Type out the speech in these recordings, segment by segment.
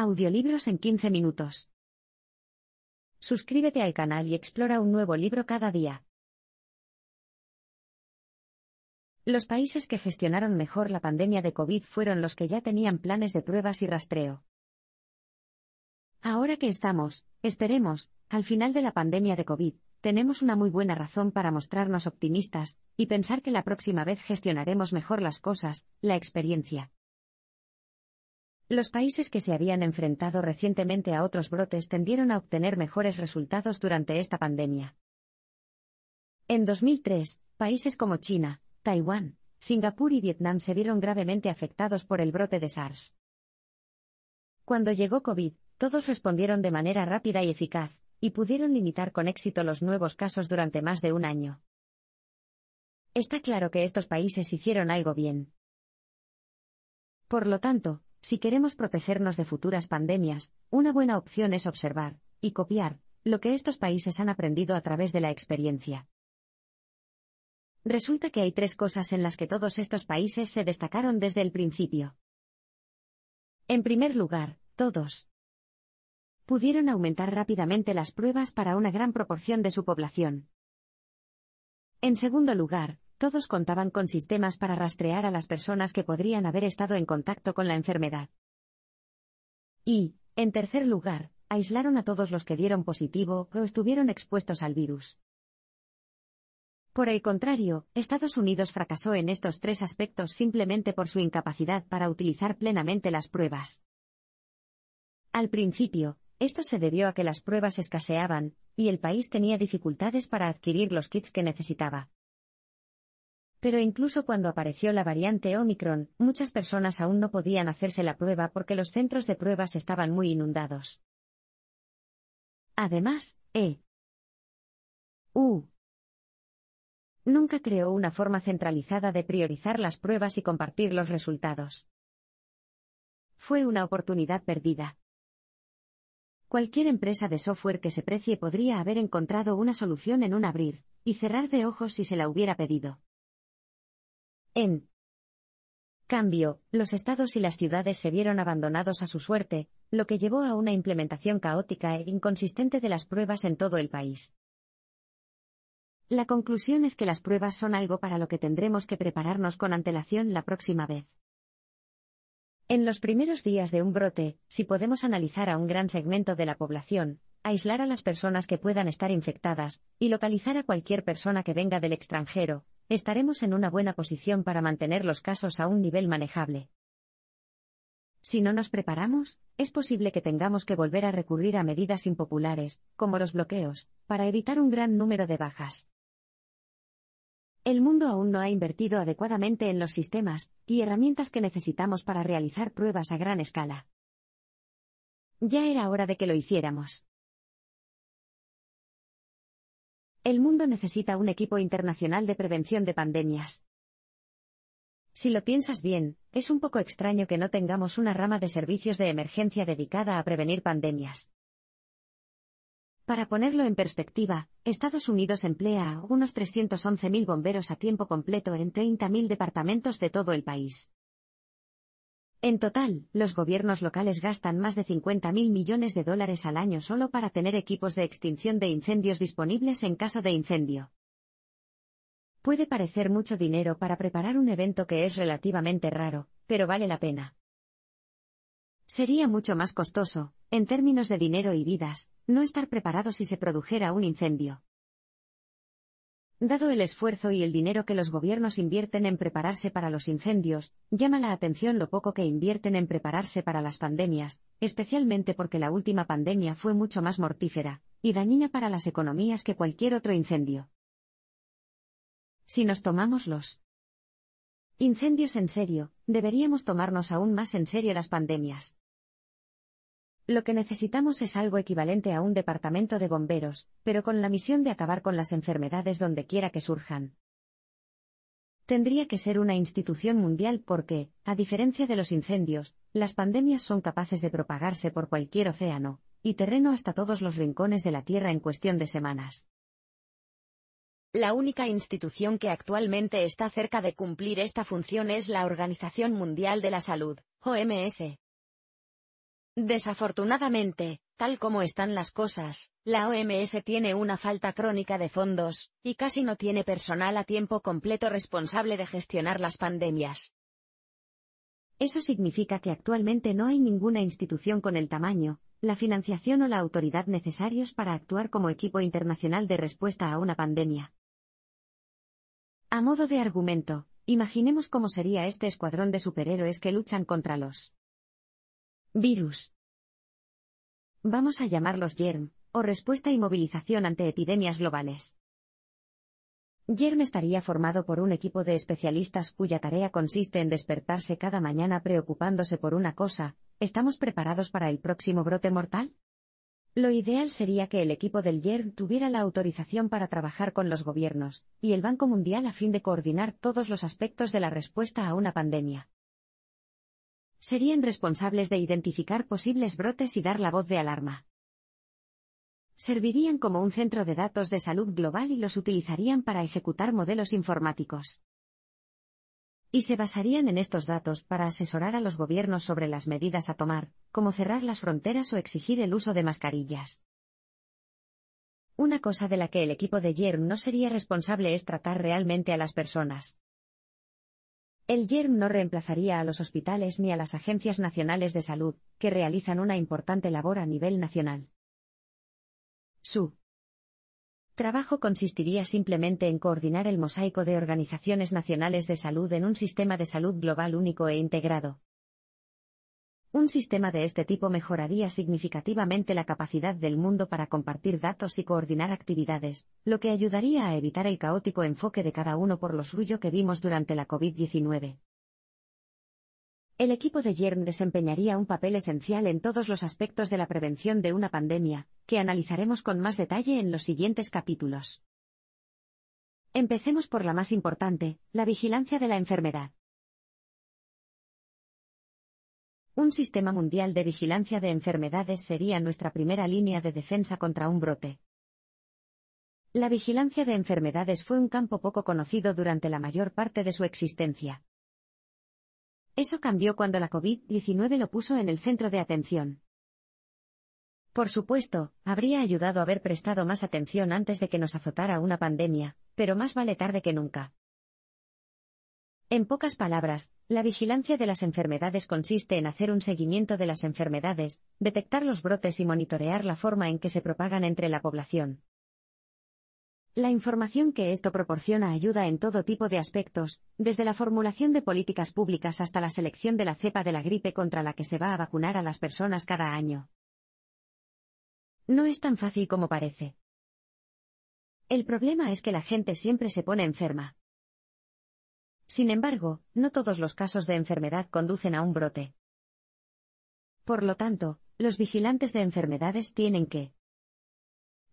Audiolibros en 15 minutos. Suscríbete al canal y explora un nuevo libro cada día. Los países que gestionaron mejor la pandemia de COVID fueron los que ya tenían planes de pruebas y rastreo. Ahora que estamos, esperemos, al final de la pandemia de COVID, tenemos una muy buena razón para mostrarnos optimistas, y pensar que la próxima vez gestionaremos mejor las cosas, la experiencia. Los países que se habían enfrentado recientemente a otros brotes tendieron a obtener mejores resultados durante esta pandemia. En 2003, países como China, Taiwán, Singapur y Vietnam se vieron gravemente afectados por el brote de SARS. Cuando llegó COVID, todos respondieron de manera rápida y eficaz, y pudieron limitar con éxito los nuevos casos durante más de un año. Está claro que estos países hicieron algo bien. Por lo tanto, si queremos protegernos de futuras pandemias, una buena opción es observar, y copiar, lo que estos países han aprendido a través de la experiencia. Resulta que hay tres cosas en las que todos estos países se destacaron desde el principio. En primer lugar, todos pudieron aumentar rápidamente las pruebas para una gran proporción de su población. En segundo lugar, todos contaban con sistemas para rastrear a las personas que podrían haber estado en contacto con la enfermedad. Y, en tercer lugar, aislaron a todos los que dieron positivo o estuvieron expuestos al virus. Por el contrario, Estados Unidos fracasó en estos tres aspectos simplemente por su incapacidad para utilizar plenamente las pruebas. Al principio, esto se debió a que las pruebas escaseaban, y el país tenía dificultades para adquirir los kits que necesitaba. Pero incluso cuando apareció la variante Omicron, muchas personas aún no podían hacerse la prueba porque los centros de pruebas estaban muy inundados. Además, E. U. Nunca creó una forma centralizada de priorizar las pruebas y compartir los resultados. Fue una oportunidad perdida. Cualquier empresa de software que se precie podría haber encontrado una solución en un abrir y cerrar de ojos si se la hubiera pedido. En cambio, los estados y las ciudades se vieron abandonados a su suerte, lo que llevó a una implementación caótica e inconsistente de las pruebas en todo el país. La conclusión es que las pruebas son algo para lo que tendremos que prepararnos con antelación la próxima vez. En los primeros días de un brote, si podemos analizar a un gran segmento de la población, aislar a las personas que puedan estar infectadas, y localizar a cualquier persona que venga del extranjero, estaremos en una buena posición para mantener los casos a un nivel manejable. Si no nos preparamos, es posible que tengamos que volver a recurrir a medidas impopulares, como los bloqueos, para evitar un gran número de bajas. El mundo aún no ha invertido adecuadamente en los sistemas y herramientas que necesitamos para realizar pruebas a gran escala. Ya era hora de que lo hiciéramos. El mundo necesita un equipo internacional de prevención de pandemias. Si lo piensas bien, es un poco extraño que no tengamos una rama de servicios de emergencia dedicada a prevenir pandemias. Para ponerlo en perspectiva, Estados Unidos emplea a unos 311.000 bomberos a tiempo completo en 30.000 departamentos de todo el país. En total, los gobiernos locales gastan más de 50.000 millones de dólares al año solo para tener equipos de extinción de incendios disponibles en caso de incendio. Puede parecer mucho dinero para preparar un evento que es relativamente raro, pero vale la pena. Sería mucho más costoso, en términos de dinero y vidas, no estar preparado si se produjera un incendio. Dado el esfuerzo y el dinero que los gobiernos invierten en prepararse para los incendios, llama la atención lo poco que invierten en prepararse para las pandemias, especialmente porque la última pandemia fue mucho más mortífera y dañina para las economías que cualquier otro incendio. Si nos tomamos los incendios en serio, deberíamos tomarnos aún más en serio las pandemias. Lo que necesitamos es algo equivalente a un departamento de bomberos, pero con la misión de acabar con las enfermedades donde quiera que surjan. Tendría que ser una institución mundial porque, a diferencia de los incendios, las pandemias son capaces de propagarse por cualquier océano, y terreno hasta todos los rincones de la Tierra en cuestión de semanas. La única institución que actualmente está cerca de cumplir esta función es la Organización Mundial de la Salud, OMS. Desafortunadamente, tal como están las cosas, la OMS tiene una falta crónica de fondos, y casi no tiene personal a tiempo completo responsable de gestionar las pandemias. Eso significa que actualmente no hay ninguna institución con el tamaño, la financiación o la autoridad necesarios para actuar como equipo internacional de respuesta a una pandemia. A modo de argumento, imaginemos cómo sería este escuadrón de superhéroes que luchan contra los Virus. Vamos a llamarlos germ, o respuesta y movilización ante epidemias globales. Germ estaría formado por un equipo de especialistas cuya tarea consiste en despertarse cada mañana preocupándose por una cosa, ¿estamos preparados para el próximo brote mortal? Lo ideal sería que el equipo del YERM tuviera la autorización para trabajar con los gobiernos y el Banco Mundial a fin de coordinar todos los aspectos de la respuesta a una pandemia serían responsables de identificar posibles brotes y dar la voz de alarma. Servirían como un centro de datos de salud global y los utilizarían para ejecutar modelos informáticos. Y se basarían en estos datos para asesorar a los gobiernos sobre las medidas a tomar, como cerrar las fronteras o exigir el uso de mascarillas. Una cosa de la que el equipo de YERM no sería responsable es tratar realmente a las personas. El YERM no reemplazaría a los hospitales ni a las agencias nacionales de salud, que realizan una importante labor a nivel nacional. Su trabajo consistiría simplemente en coordinar el mosaico de organizaciones nacionales de salud en un sistema de salud global único e integrado. Un sistema de este tipo mejoraría significativamente la capacidad del mundo para compartir datos y coordinar actividades, lo que ayudaría a evitar el caótico enfoque de cada uno por lo suyo que vimos durante la COVID-19. El equipo de Yern desempeñaría un papel esencial en todos los aspectos de la prevención de una pandemia, que analizaremos con más detalle en los siguientes capítulos. Empecemos por la más importante, la vigilancia de la enfermedad. Un sistema mundial de vigilancia de enfermedades sería nuestra primera línea de defensa contra un brote. La vigilancia de enfermedades fue un campo poco conocido durante la mayor parte de su existencia. Eso cambió cuando la COVID-19 lo puso en el centro de atención. Por supuesto, habría ayudado haber prestado más atención antes de que nos azotara una pandemia, pero más vale tarde que nunca. En pocas palabras, la vigilancia de las enfermedades consiste en hacer un seguimiento de las enfermedades, detectar los brotes y monitorear la forma en que se propagan entre la población. La información que esto proporciona ayuda en todo tipo de aspectos, desde la formulación de políticas públicas hasta la selección de la cepa de la gripe contra la que se va a vacunar a las personas cada año. No es tan fácil como parece. El problema es que la gente siempre se pone enferma. Sin embargo, no todos los casos de enfermedad conducen a un brote. Por lo tanto, los vigilantes de enfermedades tienen que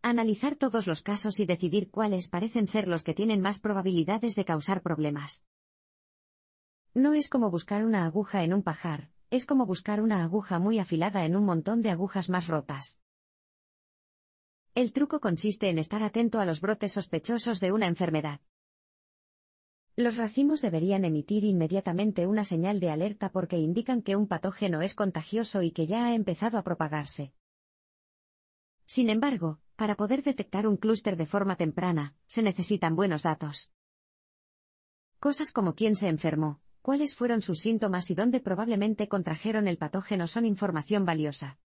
analizar todos los casos y decidir cuáles parecen ser los que tienen más probabilidades de causar problemas. No es como buscar una aguja en un pajar, es como buscar una aguja muy afilada en un montón de agujas más rotas. El truco consiste en estar atento a los brotes sospechosos de una enfermedad. Los racimos deberían emitir inmediatamente una señal de alerta porque indican que un patógeno es contagioso y que ya ha empezado a propagarse. Sin embargo, para poder detectar un clúster de forma temprana, se necesitan buenos datos. Cosas como quién se enfermó, cuáles fueron sus síntomas y dónde probablemente contrajeron el patógeno son información valiosa.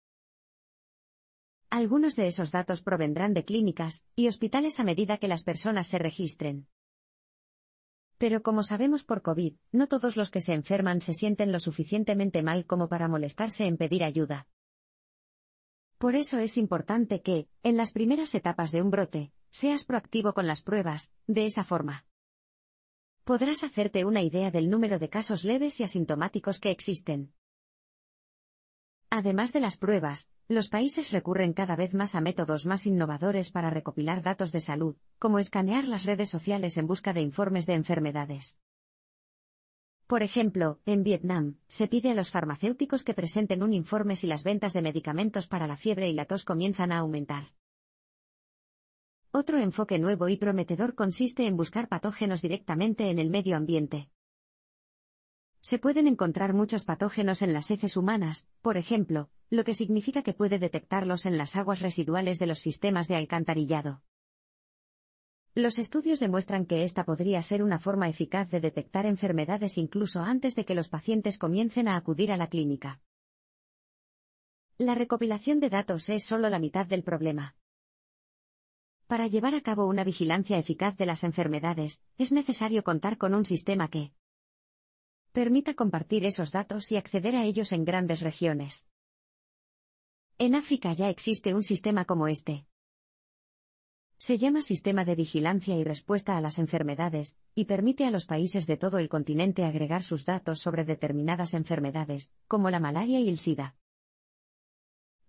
Algunos de esos datos provendrán de clínicas y hospitales a medida que las personas se registren. Pero como sabemos por COVID, no todos los que se enferman se sienten lo suficientemente mal como para molestarse en pedir ayuda. Por eso es importante que, en las primeras etapas de un brote, seas proactivo con las pruebas, de esa forma. Podrás hacerte una idea del número de casos leves y asintomáticos que existen. Además de las pruebas, los países recurren cada vez más a métodos más innovadores para recopilar datos de salud, como escanear las redes sociales en busca de informes de enfermedades. Por ejemplo, en Vietnam, se pide a los farmacéuticos que presenten un informe si las ventas de medicamentos para la fiebre y la tos comienzan a aumentar. Otro enfoque nuevo y prometedor consiste en buscar patógenos directamente en el medio ambiente. Se pueden encontrar muchos patógenos en las heces humanas, por ejemplo, lo que significa que puede detectarlos en las aguas residuales de los sistemas de alcantarillado. Los estudios demuestran que esta podría ser una forma eficaz de detectar enfermedades incluso antes de que los pacientes comiencen a acudir a la clínica. La recopilación de datos es solo la mitad del problema. Para llevar a cabo una vigilancia eficaz de las enfermedades, es necesario contar con un sistema que, permita compartir esos datos y acceder a ellos en grandes regiones. En África ya existe un sistema como este. Se llama Sistema de Vigilancia y Respuesta a las Enfermedades, y permite a los países de todo el continente agregar sus datos sobre determinadas enfermedades, como la malaria y el SIDA.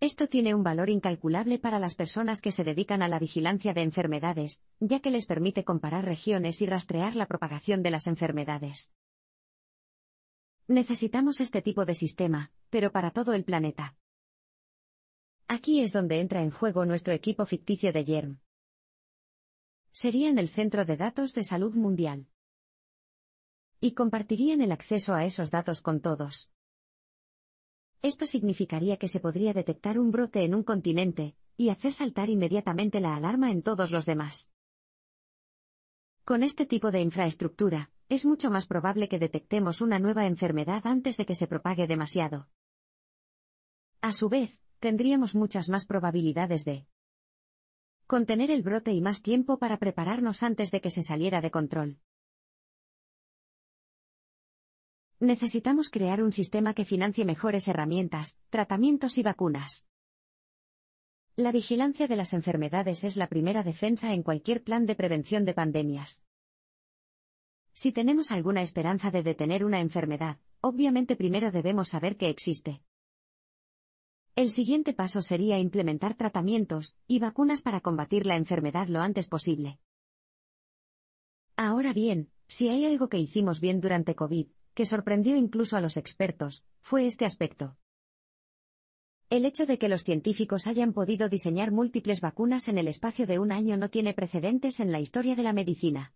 Esto tiene un valor incalculable para las personas que se dedican a la vigilancia de enfermedades, ya que les permite comparar regiones y rastrear la propagación de las enfermedades. Necesitamos este tipo de sistema, pero para todo el planeta. Aquí es donde entra en juego nuestro equipo ficticio de YERM. Serían el centro de datos de salud mundial. Y compartirían el acceso a esos datos con todos. Esto significaría que se podría detectar un brote en un continente, y hacer saltar inmediatamente la alarma en todos los demás. Con este tipo de infraestructura, es mucho más probable que detectemos una nueva enfermedad antes de que se propague demasiado. A su vez, tendríamos muchas más probabilidades de contener el brote y más tiempo para prepararnos antes de que se saliera de control. Necesitamos crear un sistema que financie mejores herramientas, tratamientos y vacunas. La vigilancia de las enfermedades es la primera defensa en cualquier plan de prevención de pandemias. Si tenemos alguna esperanza de detener una enfermedad, obviamente primero debemos saber que existe. El siguiente paso sería implementar tratamientos y vacunas para combatir la enfermedad lo antes posible. Ahora bien, si hay algo que hicimos bien durante COVID, que sorprendió incluso a los expertos, fue este aspecto. El hecho de que los científicos hayan podido diseñar múltiples vacunas en el espacio de un año no tiene precedentes en la historia de la medicina.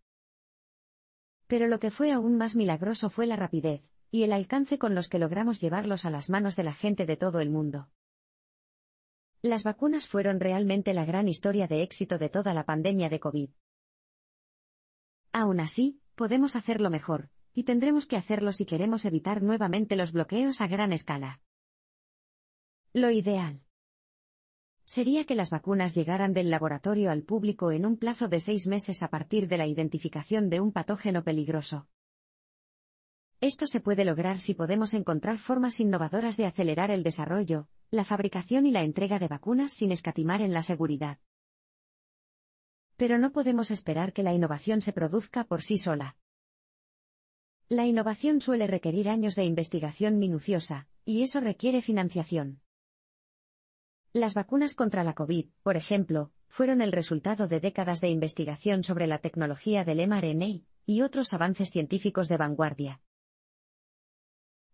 Pero lo que fue aún más milagroso fue la rapidez, y el alcance con los que logramos llevarlos a las manos de la gente de todo el mundo. Las vacunas fueron realmente la gran historia de éxito de toda la pandemia de COVID. Aún así, podemos hacerlo mejor, y tendremos que hacerlo si queremos evitar nuevamente los bloqueos a gran escala. Lo ideal sería que las vacunas llegaran del laboratorio al público en un plazo de seis meses a partir de la identificación de un patógeno peligroso. Esto se puede lograr si podemos encontrar formas innovadoras de acelerar el desarrollo, la fabricación y la entrega de vacunas sin escatimar en la seguridad. Pero no podemos esperar que la innovación se produzca por sí sola. La innovación suele requerir años de investigación minuciosa, y eso requiere financiación. Las vacunas contra la COVID, por ejemplo, fueron el resultado de décadas de investigación sobre la tecnología del mRNA y otros avances científicos de vanguardia.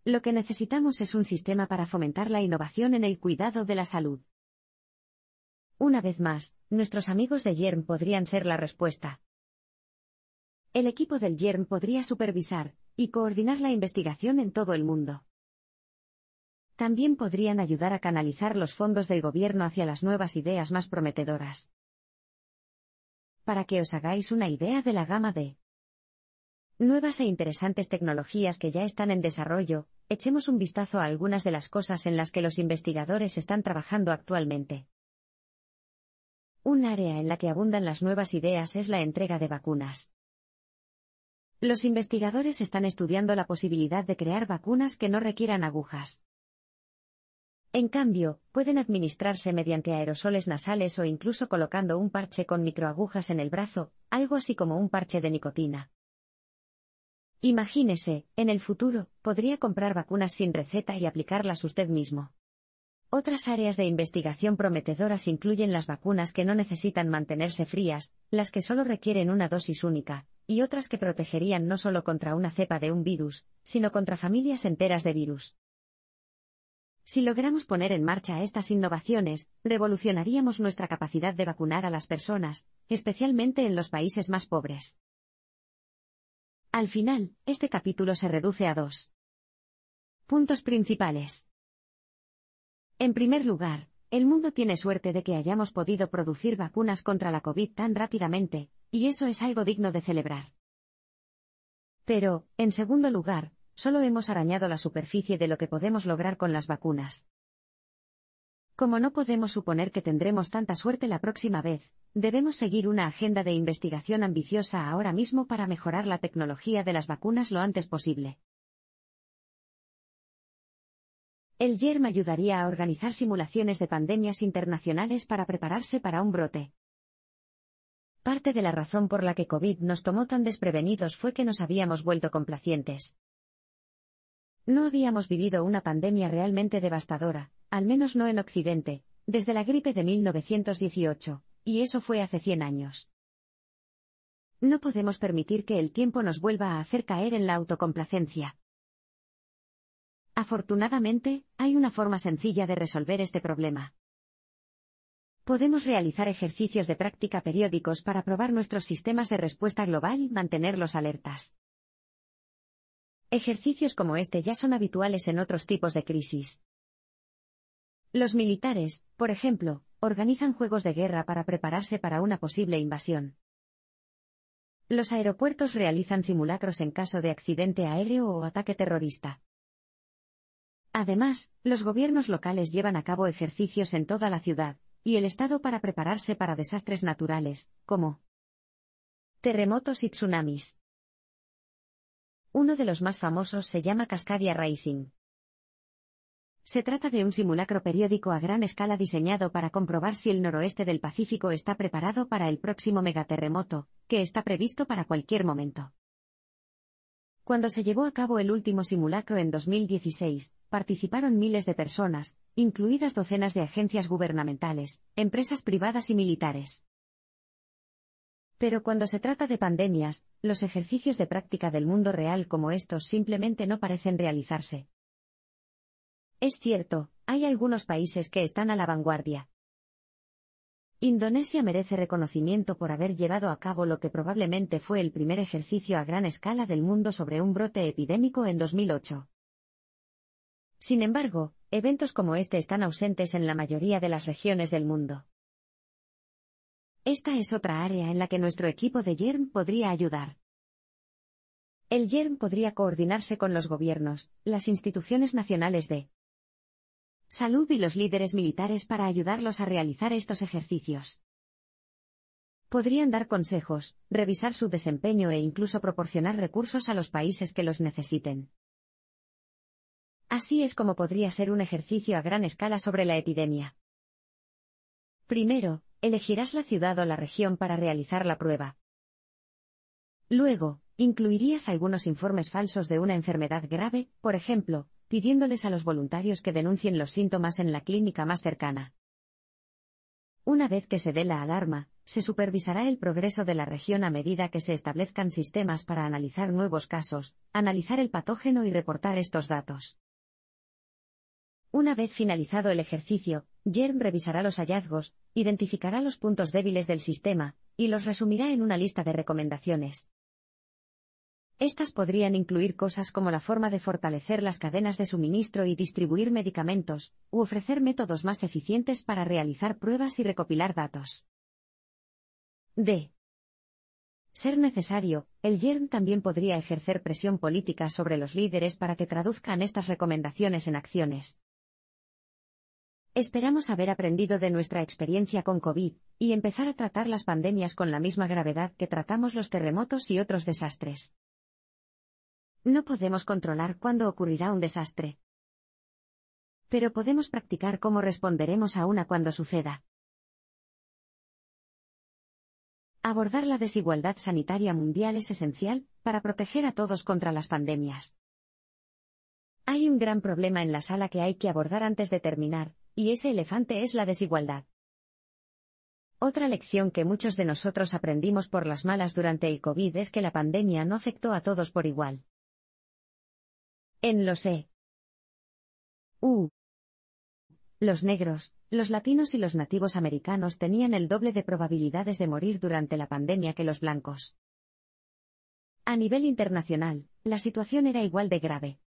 Lo que necesitamos es un sistema para fomentar la innovación en el cuidado de la salud. Una vez más, nuestros amigos de Yerm podrían ser la respuesta. El equipo del Yerm podría supervisar y coordinar la investigación en todo el mundo también podrían ayudar a canalizar los fondos del gobierno hacia las nuevas ideas más prometedoras. Para que os hagáis una idea de la gama de nuevas e interesantes tecnologías que ya están en desarrollo, echemos un vistazo a algunas de las cosas en las que los investigadores están trabajando actualmente. Un área en la que abundan las nuevas ideas es la entrega de vacunas. Los investigadores están estudiando la posibilidad de crear vacunas que no requieran agujas. En cambio, pueden administrarse mediante aerosoles nasales o incluso colocando un parche con microagujas en el brazo, algo así como un parche de nicotina. Imagínese, en el futuro, podría comprar vacunas sin receta y aplicarlas usted mismo. Otras áreas de investigación prometedoras incluyen las vacunas que no necesitan mantenerse frías, las que solo requieren una dosis única, y otras que protegerían no solo contra una cepa de un virus, sino contra familias enteras de virus. Si logramos poner en marcha estas innovaciones, revolucionaríamos nuestra capacidad de vacunar a las personas, especialmente en los países más pobres. Al final, este capítulo se reduce a dos puntos principales. En primer lugar, el mundo tiene suerte de que hayamos podido producir vacunas contra la COVID tan rápidamente, y eso es algo digno de celebrar. Pero, en segundo lugar, solo hemos arañado la superficie de lo que podemos lograr con las vacunas. Como no podemos suponer que tendremos tanta suerte la próxima vez, debemos seguir una agenda de investigación ambiciosa ahora mismo para mejorar la tecnología de las vacunas lo antes posible. El YERM ayudaría a organizar simulaciones de pandemias internacionales para prepararse para un brote. Parte de la razón por la que COVID nos tomó tan desprevenidos fue que nos habíamos vuelto complacientes. No habíamos vivido una pandemia realmente devastadora, al menos no en Occidente, desde la gripe de 1918, y eso fue hace 100 años. No podemos permitir que el tiempo nos vuelva a hacer caer en la autocomplacencia. Afortunadamente, hay una forma sencilla de resolver este problema. Podemos realizar ejercicios de práctica periódicos para probar nuestros sistemas de respuesta global y mantenerlos alertas. Ejercicios como este ya son habituales en otros tipos de crisis. Los militares, por ejemplo, organizan juegos de guerra para prepararse para una posible invasión. Los aeropuertos realizan simulacros en caso de accidente aéreo o ataque terrorista. Además, los gobiernos locales llevan a cabo ejercicios en toda la ciudad, y el Estado para prepararse para desastres naturales, como terremotos y tsunamis. Uno de los más famosos se llama Cascadia Racing. Se trata de un simulacro periódico a gran escala diseñado para comprobar si el noroeste del Pacífico está preparado para el próximo megaterremoto, que está previsto para cualquier momento. Cuando se llevó a cabo el último simulacro en 2016, participaron miles de personas, incluidas docenas de agencias gubernamentales, empresas privadas y militares. Pero cuando se trata de pandemias, los ejercicios de práctica del mundo real como estos simplemente no parecen realizarse. Es cierto, hay algunos países que están a la vanguardia. Indonesia merece reconocimiento por haber llevado a cabo lo que probablemente fue el primer ejercicio a gran escala del mundo sobre un brote epidémico en 2008. Sin embargo, eventos como este están ausentes en la mayoría de las regiones del mundo. Esta es otra área en la que nuestro equipo de YERM podría ayudar. El YERM podría coordinarse con los gobiernos, las instituciones nacionales de salud y los líderes militares para ayudarlos a realizar estos ejercicios. Podrían dar consejos, revisar su desempeño e incluso proporcionar recursos a los países que los necesiten. Así es como podría ser un ejercicio a gran escala sobre la epidemia. Primero, elegirás la ciudad o la región para realizar la prueba. Luego, incluirías algunos informes falsos de una enfermedad grave, por ejemplo, pidiéndoles a los voluntarios que denuncien los síntomas en la clínica más cercana. Una vez que se dé la alarma, se supervisará el progreso de la región a medida que se establezcan sistemas para analizar nuevos casos, analizar el patógeno y reportar estos datos. Una vez finalizado el ejercicio, Germ revisará los hallazgos, identificará los puntos débiles del sistema, y los resumirá en una lista de recomendaciones. Estas podrían incluir cosas como la forma de fortalecer las cadenas de suministro y distribuir medicamentos, u ofrecer métodos más eficientes para realizar pruebas y recopilar datos. D. Ser necesario, el YERM también podría ejercer presión política sobre los líderes para que traduzcan estas recomendaciones en acciones. Esperamos haber aprendido de nuestra experiencia con COVID, y empezar a tratar las pandemias con la misma gravedad que tratamos los terremotos y otros desastres. No podemos controlar cuándo ocurrirá un desastre. Pero podemos practicar cómo responderemos a una cuando suceda. Abordar la desigualdad sanitaria mundial es esencial para proteger a todos contra las pandemias. Hay un gran problema en la sala que hay que abordar antes de terminar, y ese elefante es la desigualdad. Otra lección que muchos de nosotros aprendimos por las malas durante el COVID es que la pandemia no afectó a todos por igual. En los E. U. Los negros, los latinos y los nativos americanos tenían el doble de probabilidades de morir durante la pandemia que los blancos. A nivel internacional, la situación era igual de grave.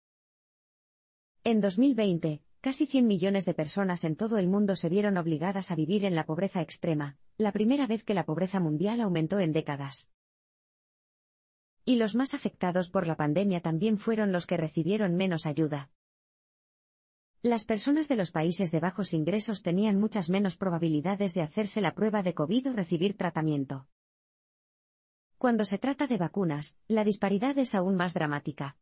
En 2020, Casi 100 millones de personas en todo el mundo se vieron obligadas a vivir en la pobreza extrema, la primera vez que la pobreza mundial aumentó en décadas. Y los más afectados por la pandemia también fueron los que recibieron menos ayuda. Las personas de los países de bajos ingresos tenían muchas menos probabilidades de hacerse la prueba de COVID o recibir tratamiento. Cuando se trata de vacunas, la disparidad es aún más dramática.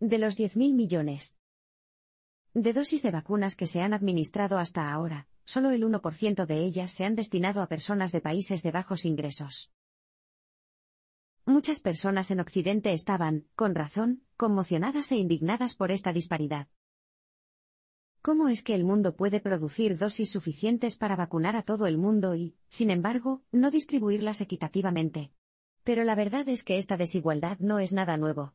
De los 10.000 millones, de dosis de vacunas que se han administrado hasta ahora, solo el 1% de ellas se han destinado a personas de países de bajos ingresos. Muchas personas en Occidente estaban, con razón, conmocionadas e indignadas por esta disparidad. ¿Cómo es que el mundo puede producir dosis suficientes para vacunar a todo el mundo y, sin embargo, no distribuirlas equitativamente? Pero la verdad es que esta desigualdad no es nada nuevo.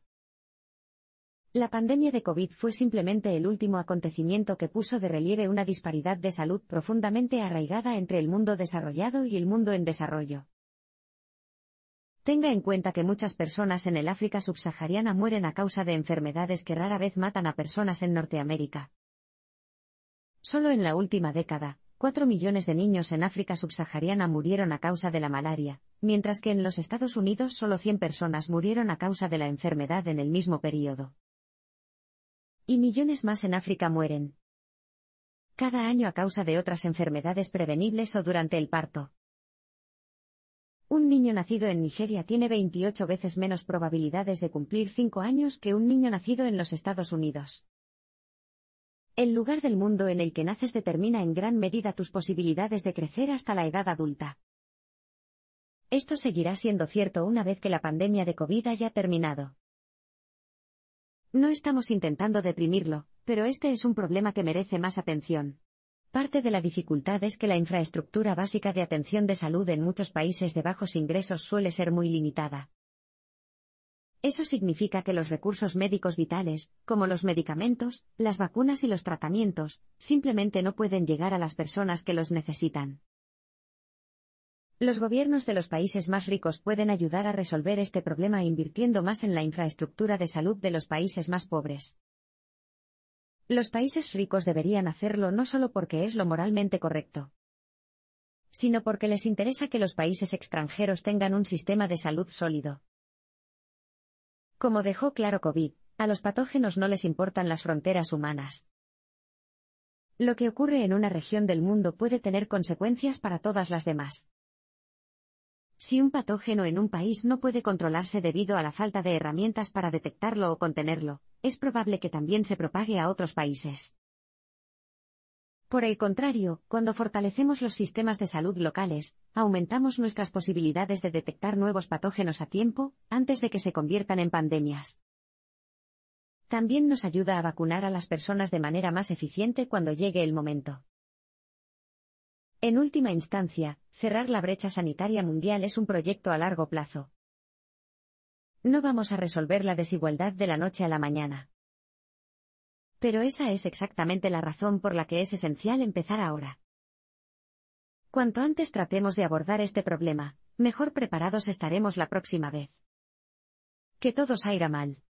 La pandemia de COVID fue simplemente el último acontecimiento que puso de relieve una disparidad de salud profundamente arraigada entre el mundo desarrollado y el mundo en desarrollo. Tenga en cuenta que muchas personas en el África subsahariana mueren a causa de enfermedades que rara vez matan a personas en Norteamérica. Solo en la última década, 4 millones de niños en África subsahariana murieron a causa de la malaria, mientras que en los Estados Unidos solo 100 personas murieron a causa de la enfermedad en el mismo período. Y millones más en África mueren. Cada año a causa de otras enfermedades prevenibles o durante el parto. Un niño nacido en Nigeria tiene 28 veces menos probabilidades de cumplir 5 años que un niño nacido en los Estados Unidos. El lugar del mundo en el que naces determina en gran medida tus posibilidades de crecer hasta la edad adulta. Esto seguirá siendo cierto una vez que la pandemia de COVID haya terminado. No estamos intentando deprimirlo, pero este es un problema que merece más atención. Parte de la dificultad es que la infraestructura básica de atención de salud en muchos países de bajos ingresos suele ser muy limitada. Eso significa que los recursos médicos vitales, como los medicamentos, las vacunas y los tratamientos, simplemente no pueden llegar a las personas que los necesitan. Los gobiernos de los países más ricos pueden ayudar a resolver este problema invirtiendo más en la infraestructura de salud de los países más pobres. Los países ricos deberían hacerlo no solo porque es lo moralmente correcto, sino porque les interesa que los países extranjeros tengan un sistema de salud sólido. Como dejó claro COVID, a los patógenos no les importan las fronteras humanas. Lo que ocurre en una región del mundo puede tener consecuencias para todas las demás. Si un patógeno en un país no puede controlarse debido a la falta de herramientas para detectarlo o contenerlo, es probable que también se propague a otros países. Por el contrario, cuando fortalecemos los sistemas de salud locales, aumentamos nuestras posibilidades de detectar nuevos patógenos a tiempo, antes de que se conviertan en pandemias. También nos ayuda a vacunar a las personas de manera más eficiente cuando llegue el momento. En última instancia, cerrar la brecha sanitaria mundial es un proyecto a largo plazo. No vamos a resolver la desigualdad de la noche a la mañana. Pero esa es exactamente la razón por la que es esencial empezar ahora. Cuanto antes tratemos de abordar este problema, mejor preparados estaremos la próxima vez. Que todo salga mal.